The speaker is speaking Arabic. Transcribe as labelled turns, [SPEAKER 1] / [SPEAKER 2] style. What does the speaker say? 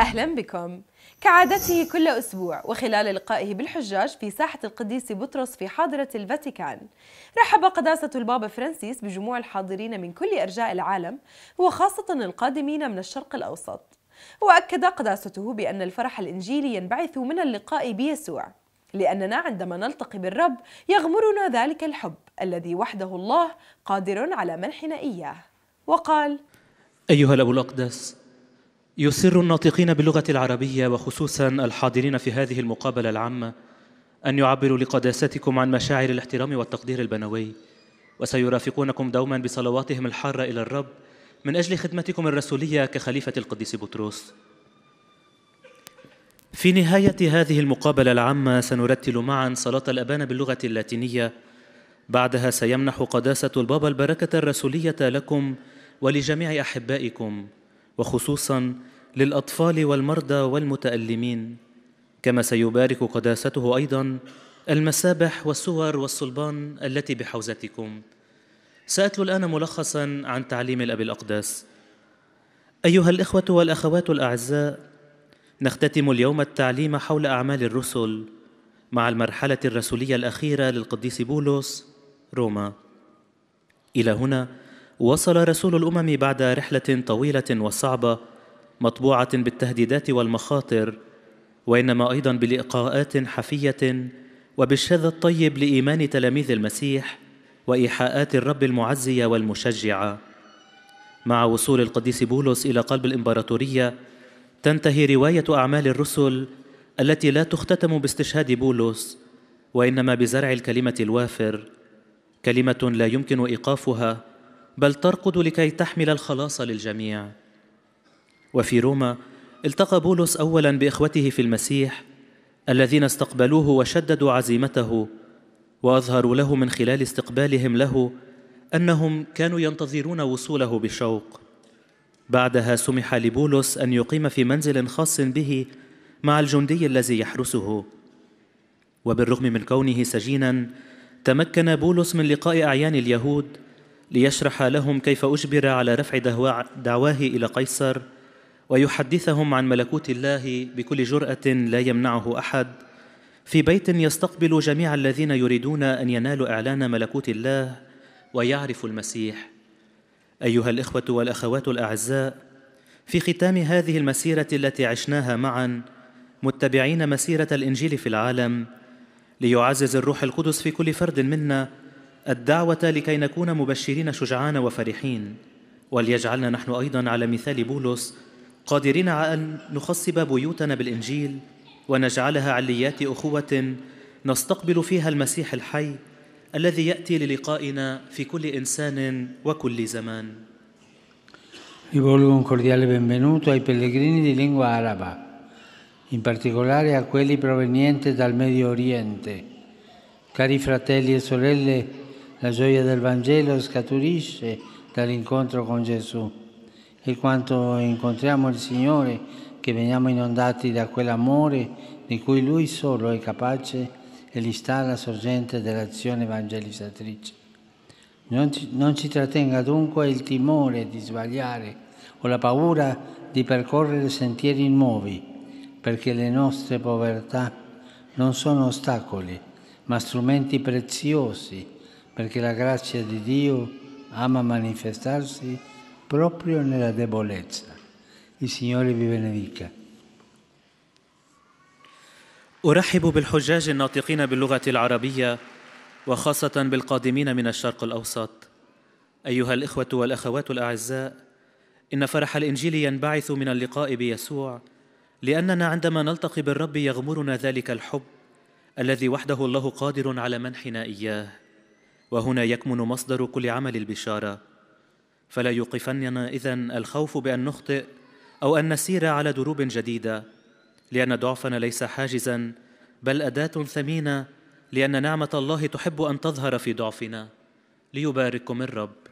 [SPEAKER 1] أهلا بكم كعادته كل أسبوع وخلال لقائه بالحجاج في ساحة القديس بطرس في حاضرة الفاتيكان رحب قداسة البابا فرانسيس بجموع الحاضرين من كل أرجاء العالم وخاصة القادمين من الشرق الأوسط وأكد قداسته بأن الفرح الإنجيلي ينبعث من اللقاء بيسوع لأننا عندما نلتقي بالرب يغمرنا ذلك الحب الذي وحده الله قادر على منحنا إياه وقال
[SPEAKER 2] أيها الأب الأقدس يسر الناطقين باللغة العربية وخصوصا الحاضرين في هذه المقابلة العامة أن يعبروا لقداستكم عن مشاعر الاحترام والتقدير البنوي وسيرافقونكم دوما بصلواتهم الحارة إلى الرب من أجل خدمتكم الرسولية كخليفة القديس بطرس في نهاية هذه المقابلة العامة سنرتل معا صلاة الأبان باللغة اللاتينية بعدها سيمنح قداسة البابا البركة الرسولية لكم ولجميع أحبائكم وخصوصا للأطفال والمرضى والمتألمين كما سيبارك قداسته أيضا المسابح والصور والصلبان التي بحوزتكم سأتلو الآن ملخصا عن تعليم الأب الأقداس أيها الإخوة والأخوات الأعزاء نختتم اليوم التعليم حول أعمال الرسل مع المرحلة الرسولية الأخيرة للقديس بولس روما إلى هنا وصل رسول الامم بعد رحله طويله وصعبه مطبوعه بالتهديدات والمخاطر وانما ايضا بلقاءات حفيه وبالشذا الطيب لايمان تلاميذ المسيح وايحاءات الرب المعزيه والمشجعه مع وصول القديس بولس الى قلب الامبراطوريه تنتهي روايه اعمال الرسل التي لا تختتم باستشهاد بولس وانما بزرع الكلمه الوافر كلمه لا يمكن ايقافها بل ترقد لكي تحمل الخلاص للجميع وفي روما التقى بولس اولا باخوته في المسيح الذين استقبلوه وشددوا عزيمته واظهروا له من خلال استقبالهم له انهم كانوا ينتظرون وصوله بشوق بعدها سمح لبولس ان يقيم في منزل خاص به مع الجندي الذي يحرسه وبالرغم من كونه سجينا تمكن بولس من لقاء اعيان اليهود ليشرح لهم كيف أجبر على رفع دعواه إلى قيصر ويحدثهم عن ملكوت الله بكل جرأة لا يمنعه أحد في بيت يستقبل جميع الذين يريدون أن ينالوا إعلان ملكوت الله ويعرفوا المسيح أيها الإخوة والأخوات الأعزاء في ختام هذه المسيرة التي عشناها معاً متبعين مسيرة الإنجيل في العالم ليعزز الروح القدس في كل فرد منا الدعوة لكي نكون مبشرين شجعان وفرحين وليجعلنا نحن أيضا على مثال بولس قادرين على أن نخصب بيوتنا بالإنجيل ونجعلها عليات أخوة نستقبل فيها المسيح الحي الذي يأتي للقائنا في كل إنسان وكل زمان
[SPEAKER 3] Rivolgo un cordiale benvenuto ai pellegrini di lingua araba, in particolare a quelli provenienti dal Medio Oriente. Cari fratelli e sorelle, La gioia del Vangelo scaturisce dall'incontro con Gesù e quando incontriamo il Signore che veniamo inondati da quell'amore di cui Lui solo è capace e gli sta alla sorgente dell'azione evangelizzatrice. Non ci, non ci trattenga dunque il timore di sbagliare o la paura di percorrere sentieri nuovi, perché le nostre povertà non sono ostacoli, ma strumenti preziosi perché la grazia di Dio ama manifestarsi proprio nella debolezza. Il Signore vi benedica.
[SPEAKER 2] أرحب بالحجاج الناطقين باللغة العربية وخاصة بالقادمين من الشرق الأوسط. أيها الإخوة والأخوات الأعزاء، إن فرح الإنجيل ينبعث من اللقاء بيسوع، لأننا عندما نلتقي بالرب يغمرنا ذلك الحب الذي وحده الله قادر على منحنا إياه. وهنا يكمن مصدر كل عمل البشارة فلا يوقفننا إذا الخوف بأن نخطئ أو أن نسير على دروب جديدة لأن ضعفنا ليس حاجزا بل أداة ثمينة لأن نعمة الله تحب أن تظهر في ضعفنا ليبارككم
[SPEAKER 3] الرب